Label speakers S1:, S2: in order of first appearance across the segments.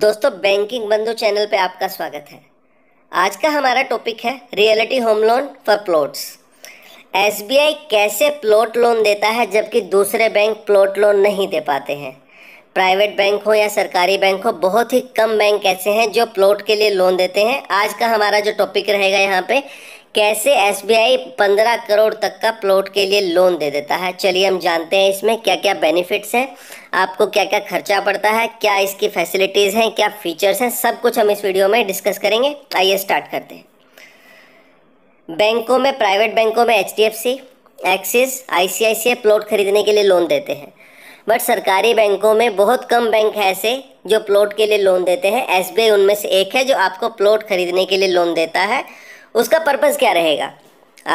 S1: दोस्तों बैंकिंग बंधु चैनल पे आपका स्वागत है आज का हमारा टॉपिक है reality home loan for plots SBI कैसे प्लॉट लोन देता है जबकि दूसरे बैंक प्लॉट लोन नहीं दे पाते हैं प्राइवेट बैंक हो या सरकारी बैंक हो बहुत ही कम बैंक ऐसे हैं जो प्लॉट के लिए लोन देते हैं आज का हमारा जो टॉपिक रहेगा यहाँ पे कैसे एस बी आई पंद्रह करोड़ तक का प्लॉट के लिए लोन दे देता है चलिए हम जानते हैं इसमें क्या क्या बेनिफिट्स हैं आपको क्या क्या खर्चा पड़ता है क्या इसकी फैसिलिटीज़ हैं क्या फीचर्स हैं सब कुछ हम इस वीडियो में डिस्कस करेंगे आइए स्टार्ट करते हैं बैंकों में प्राइवेट बैंकों में H D F C Axis I C I C plot खरीदने के लिए लोन देते हैं बट सरकारी बैंकों में बहुत कम बैंक है ऐसे जो प्लॉट के लिए लोन देते हैं एस बी आई उनमें से एक है जो आपको प्लॉट खरीदने के लिए लोन देता है उसका पर्पज़ क्या रहेगा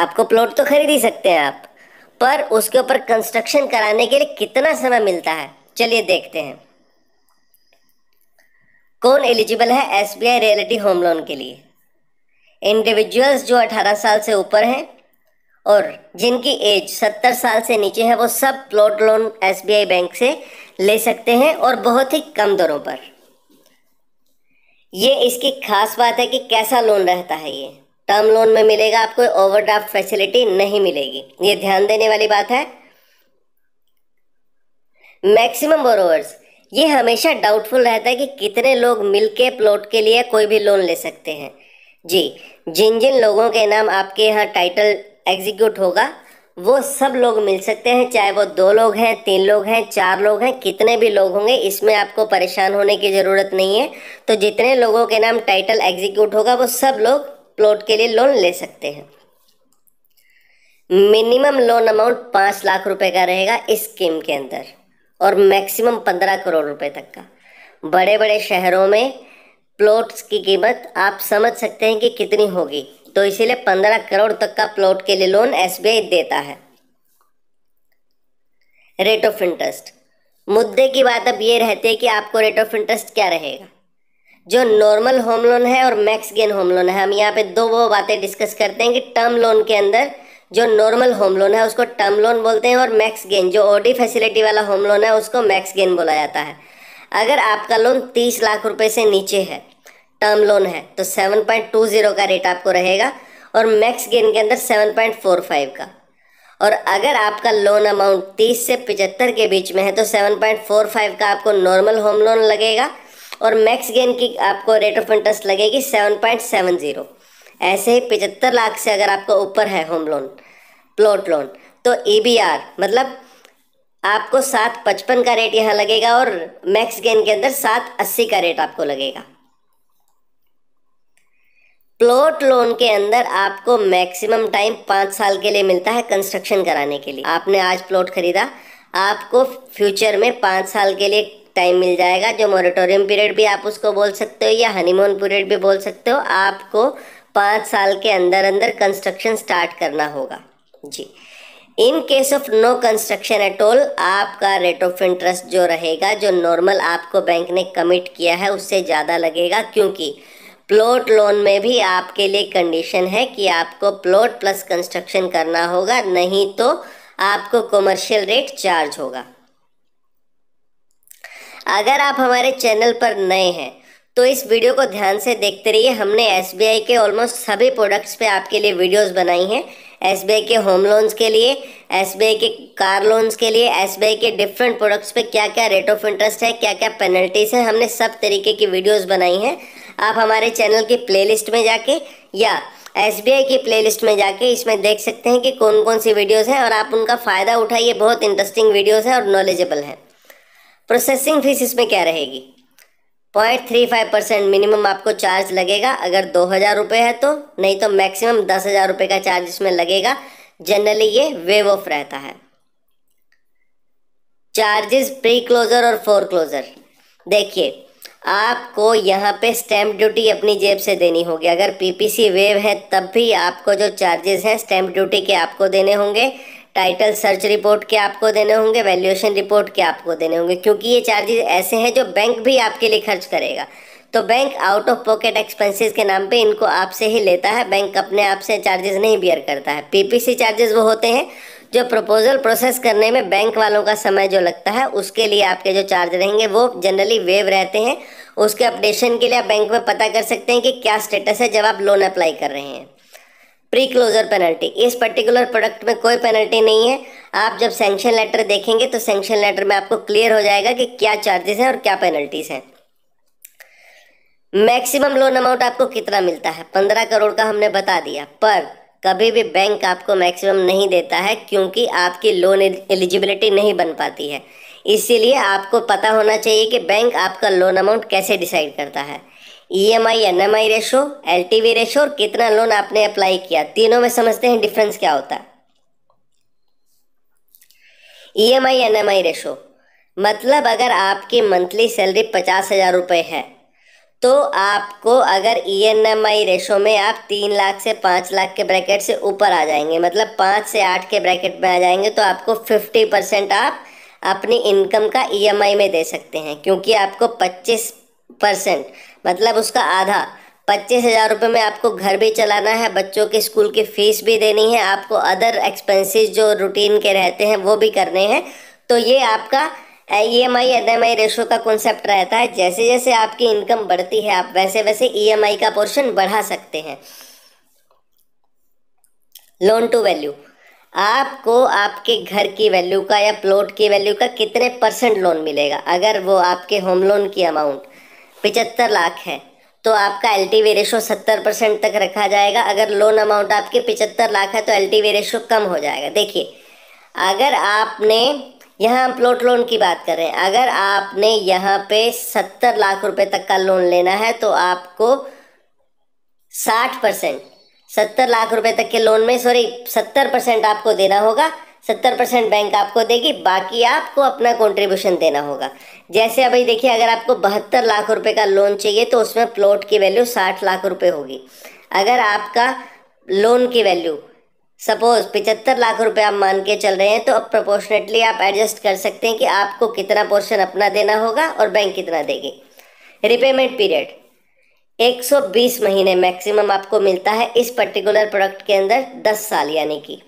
S1: आपको प्लॉट तो खरीद ही सकते हैं आप पर उसके ऊपर कंस्ट्रक्शन कराने के लिए कितना समय मिलता है चलिए देखते हैं कौन एलिजिबल है S B I reality home loan के लिए इंडिविजुअल्स जो 18 साल से ऊपर हैं और जिनकी एज 70 साल से नीचे है वो सब प्लॉट लोन एसबीआई बैंक से ले सकते हैं और बहुत ही कम दरों पर ये इसकी खास बात है कि कैसा लोन रहता है ये टर्म लोन में मिलेगा आपको ओवरड्राफ्ट फैसिलिटी नहीं मिलेगी ये ध्यान देने वाली बात है मैक्सिमम बोरोवर्स ये हमेशा डाउटफुल रहता है कि कितने लोग मिलके प्लॉट के लिए कोई भी लोन ले सकते हैं जी जिन जिन लोगों के नाम आपके यहाँ टाइटल एग्जीक्यूट होगा वो सब लोग मिल सकते हैं चाहे वो दो लोग हैं तीन लोग हैं चार लोग हैं कितने भी लोग होंगे इसमें आपको परेशान होने की ज़रूरत नहीं है तो जितने लोगों के नाम टाइटल एग्जीक्यूट होगा वो सब लोग प्लॉट के लिए लोन ले सकते हैं मिनिमम लोन अमाउंट पाँच लाख रुपए का रहेगा इस स्कीम के अंदर और मैक्सिमम पंद्रह करोड़ रुपए तक का बड़े बड़े शहरों में प्लॉट्स की कीमत आप समझ सकते हैं कि कितनी होगी तो इसीलिए पंद्रह करोड़ तक का प्लॉट के लिए लोन एस देता है रेट ऑफ इंटरेस्ट मुद्दे की बात अब ये रहती है कि आपको रेट ऑफ इंटरेस्ट क्या रहेगा जो नॉर्मल होम लोन है और मैक्स गेन होम लोन है हम यहाँ पे दो वो बातें डिस्कस करते हैं कि टर्म लोन के अंदर जो नॉर्मल होम लोन है उसको टर्म लोन बोलते हैं और मैक्स गेन जो ओडी फैसिलिटी वाला होम लोन है उसको मैक्स गेन बोला जाता है अगर आपका लोन तीस लाख रुपए से नीचे है टर्म लोन है तो सेवन पॉइंट टू जीरो का रेट आपको रहेगा और मैक्स गेन के अंदर सेवन पॉइंट फोर फाइव का और अगर आपका लोन अमाउंट तीस से पिचहत्तर के बीच में है तो सेवन पॉइंट फोर फाइव का आपको नॉर्मल होम लोन लगेगा और मैक्स गेन की आपको रेट ऑफ इंटरेस्ट लगेगी सेवन पॉइंट सेवन जीरो ऐसे ही पिचहत्तर लाख से अगर आपका ऊपर है होम लोन प्लॉट लोन तो ई e मतलब आपको सात पचपन का रेट यहाँ लगेगा और मैक्स गेन के अंदर सात अस्सी का रेट आपको लगेगा प्लॉट लोन के अंदर आपको मैक्सिमम टाइम पाँच साल के लिए मिलता है कंस्ट्रक्शन कराने के लिए आपने आज प्लॉट खरीदा आपको फ्यूचर में पाँच साल के लिए टाइम मिल जाएगा जो मॉरिटोरियम पीरियड भी आप उसको बोल सकते हो या हनीमून पीरियड भी बोल सकते हो आपको पाँच साल के अंदर अंदर कंस्ट्रक्शन स्टार्ट करना होगा जी in case of no construction at all आपका रेट ऑफ इंटरेस्ट जो रहेगा जो नॉर्मल आपको बैंक ने कमिट किया है उससे ज़्यादा लगेगा क्योंकि प्लॉट लोन में भी आपके लिए कंडीशन है कि आपको प्लॉट प्लस कंस्ट्रक्शन करना होगा नहीं तो आपको कमर्शियल रेट चार्ज होगा अगर आप हमारे चैनल पर नए हैं तो इस वीडियो को ध्यान से देखते रहिए हमने एस के ऑलमोस्ट सभी प्रोडक्ट्स पे आपके लिए वीडियोस बनाई हैं एस के होम लोन्स के लिए एस के कार लोन्स के लिए एस के डिफरेंट प्रोडक्ट्स पे क्या क्या रेट ऑफ इंटरेस्ट है क्या क्या पेनल्टीज हैं हमने सब तरीके की वीडियोस बनाई हैं आप हमारे चैनल की प्ले में जाके या एस की प्ले में जाके इसमें देख सकते हैं कि कौन कौन सी वीडियोज़ हैं और आप उनका फ़ायदा उठाइए बहुत इंटरेस्टिंग वीडियोज़ हैं और नॉलेजेबल हैं प्रोसेसिंग फीस इसमें क्या रहेगी point three five percent minimum आपको चार्ज लगेगा अगर दो हज़ार रुपये है तो नहीं तो मैक्सिमम दस हज़ार रुपये का चार्ज इसमें लगेगा जनरली ये वेव ऑफ रहता है चार्जेस प्री क्लोजर और फोर क्लोजर देखिए आपको यहाँ पे स्टैम्प ड्यूटी अपनी जेब से देनी होगी अगर पीपीसी वेव है तब भी आपको जो चार्जेस हैं स्टैम्प ड्यूटी के आपको देने होंगे टाइटल सर्च रिपोर्ट के आपको देने होंगे वैल्यूएशन रिपोर्ट के आपको देने होंगे क्योंकि ये चार्जेस ऐसे हैं जो बैंक भी आपके लिए खर्च करेगा तो bank out of pocket expenses के नाम पे इनको आपसे ही लेता है बैंक अपने आप से चार्जेस नहीं बियर करता है पीपीसी चार्जेस वो होते हैं जो प्रपोजल प्रोसेस करने में बैंक वालों का समय जो लगता है उसके लिए आपके जो चार्ज रहेंगे वो जनरली वेव रहते हैं उसके अपडेशन के लिए आप बैंक में पता कर सकते हैं कि क्या स्टेटस है जब आप लोन अप्लाई कर रहे हैं प्री क्लोजर पेनल्टी इस पर्टिकुलर प्रोडक्ट में कोई पेनल्टी नहीं है आप जब सेंक्शन लेटर देखेंगे तो सेंक्शन लेटर में आपको क्लियर हो जाएगा कि क्या चार्जेस हैं और क्या पेनल्टीज हैं मैक्सिमम लोन अमाउंट आपको कितना मिलता है पंद्रह करोड़ का हमने बता दिया पर कभी भी बैंक आपको मैक्सिमम नहीं देता है क्योंकि आपकी लोन एलिजिबिलिटी नहीं बन पाती है इसीलिए आपको पता होना चाहिए कि बैंक आपका लोन अमाउंट कैसे डिसाइड करता है M I ratio LTV ratio और कितना लोन आपने अप्लाई किया तीनों में समझते हैं डिफरेंस क्या होता है एम आई रेशो मतलब अगर आपकी मंथली सैलरी पचास हज़ार रुपये है तो आपको अगर E N M I ratio में आप तीन लाख से पाँच लाख के ब्रैकेट से ऊपर आ जाएंगे मतलब पाँच से आठ के ब्रैकेट में आ जाएंगे तो आपको फिफ्टी परसेंट आप अपनी इनकम का ई एम आई में दे सकते हैं क्योंकि आपको पच्चीस परसेंट मतलब उसका आधा पच्चीस हज़ार रुपये में आपको घर भी चलाना है बच्चों के स्कूल की फ़ीस भी देनी है आपको अदर एक्सपेंसेस जो रूटीन के रहते हैं वो भी करने हैं तो ये आपका E M I N M I ratio का कॉन्सेप्ट रहता है जैसे जैसे आपकी इनकम बढ़ती है आप वैसे वैसे ई एम आई का पोर्शन बढ़ा सकते हैं लोन टू वैल्यू आपको आपके घर की वैल्यू का या प्लॉट की वैल्यू का कितने परसेंट लोन मिलेगा अगर वो आपके होम लोन की अमाउंट पिचहत्तर लाख है तो आपका एल टी वी रेशो सत्तर परसेंट तक रखा जाएगा अगर लोन अमाउंट आपके पिचहत्तर लाख है तो एल टी वी रेशो कम हो जाएगा देखिए अगर आपने यहाँ प्लॉट लोन की बात करें अगर आपने यहाँ पे सत्तर लाख रुपए तक का लोन लेना है तो आपको साठ परसेंट सत्तर लाख रुपए तक के लोन में सॉरी सत्तर परसेंट आपको देना होगा सत्तर परसेंट बैंक आपको देगी बाकी आपको अपना कंट्रीब्यूशन देना होगा जैसे अभी देखिए अगर आपको बहत्तर लाख रुपए का लोन चाहिए तो उसमें प्लॉट की वैल्यू साठ लाख रुपए होगी अगर आपका लोन की वैल्यू सपोज पिचहत्तर लाख रुपए आप मान के चल रहे हैं तो अब प्रोपोर्शनेटली आप एडजस्ट कर सकते हैं कि आपको कितना पोर्शन अपना देना होगा और बैंक कितना देगी रिपेमेंट पीरियड 120 महीने मैक्सिमम आपको मिलता है इस पर्टिकुलर प्रोडक्ट के अंदर 10 साल यानी कि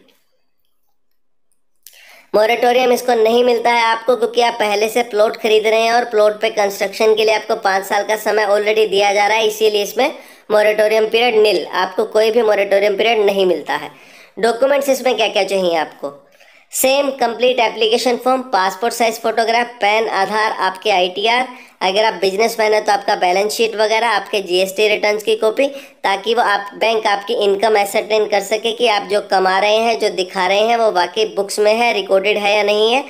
S1: मॉरेटोरियम इसको नहीं मिलता है आपको क्योंकि आप पहले से प्लॉट खरीद रहे हैं और प्लॉट पे कंस्ट्रक्शन के लिए आपको पाँच साल का समय ऑलरेडी दिया जा रहा है इसीलिए इसमें मॉरेटोरियम पीरियड नील आपको कोई भी मॉरेटोरियम पीरियड नहीं मिलता है डॉक्यूमेंट्स इसमें क्या क्या चाहिए आपको same complete application form passport size photograph PAN Aadhaar आपके आईटीआर अगर आप बिजनेस मैन है तो आपका बैलेंस शीट वगैरह आपके जीएसटी रिटर्न्स की कॉपी ताकि वो आप बैंक आपकी इनकम एसरटेन कर सके कि आप जो कमा रहे हैं जो दिखा रहे हैं वो वाकई बुक्स में है रिकॉर्डेड है या नहीं है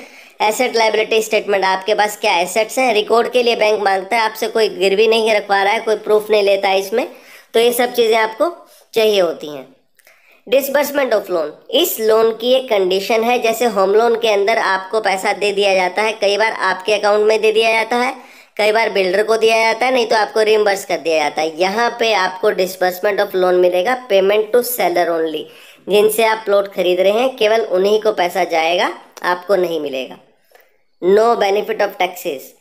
S1: एसेट लाइबिलिटी स्टेटमेंट आपके पास क्या एसेट्स हैं रिकॉर्ड के लिए बैंक मांगता है आपसे कोई गिरवी नहीं रखवा रहा है कोई प्रूफ नहीं लेता है इसमें तो ये सब चीज़ें आपको चाहिए होती हैं डिसबर्समेंट ऑफ लोन इस लोन की एक कंडीशन है जैसे होम लोन के अंदर आपको पैसा दे दिया जाता है कई बार आपके अकाउंट में दे दिया जाता है कई बार बिल्डर को दिया जाता है नहीं तो आपको रिमबर्स कर दिया जाता है यहाँ पे आपको डिसबर्समेंट ऑफ लोन मिलेगा पेमेंट टू सेलर ओनली जिनसे आप प्लॉट खरीद रहे हैं केवल उन्हीं को पैसा जाएगा आपको नहीं मिलेगा नो बेनिफिट ऑफ टैक्सेस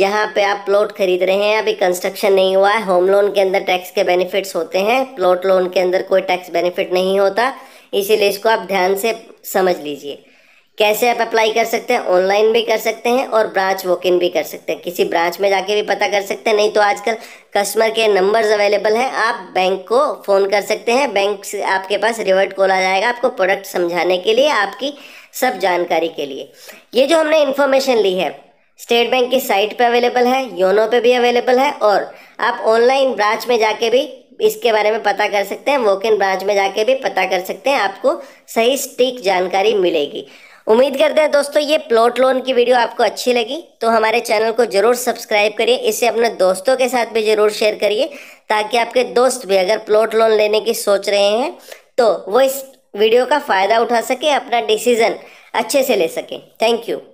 S1: यहाँ पे आप प्लॉट खरीद रहे हैं अभी कंस्ट्रक्शन नहीं हुआ है होम लोन के अंदर टैक्स के बेनिफिट्स होते हैं प्लॉट लोन के अंदर कोई टैक्स बेनिफिट नहीं होता इसीलिए इसको आप ध्यान से समझ लीजिए कैसे आप अप्लाई कर सकते हैं ऑनलाइन भी कर सकते हैं और ब्रांच वॉक इन भी कर सकते हैं किसी ब्रांच में जाके भी पता कर सकते हैं नहीं तो आजकल कस्टमर केयर नंबर्स अवेलेबल हैं आप बैंक को फ़ोन कर सकते हैं बैंक से आपके पास रिवर्ट कॉल आ जाएगा आपको प्रोडक्ट समझाने के लिए आपकी सब जानकारी के लिए ये जो हमने इन्फॉर्मेशन ली है स्टेट बैंक की साइट पे अवेलेबल है योनो पे भी अवेलेबल है और आप ऑनलाइन ब्रांच में जाके भी इसके बारे में पता कर सकते हैं वॉक इन ब्रांच में जाके भी पता कर सकते हैं आपको सही स्टीक जानकारी मिलेगी उम्मीद करते हैं दोस्तों ये प्लॉट लोन की वीडियो आपको अच्छी लगी तो हमारे चैनल को जरूर सब्सक्राइब करिए इसे अपने दोस्तों के साथ भी जरूर शेयर करिए ताकि आपके दोस्त भी अगर प्लॉट लोन लेने की सोच रहे हैं तो वो इस वीडियो का फ़ायदा उठा सके अपना डिसीज़न अच्छे से ले सके थैंक यू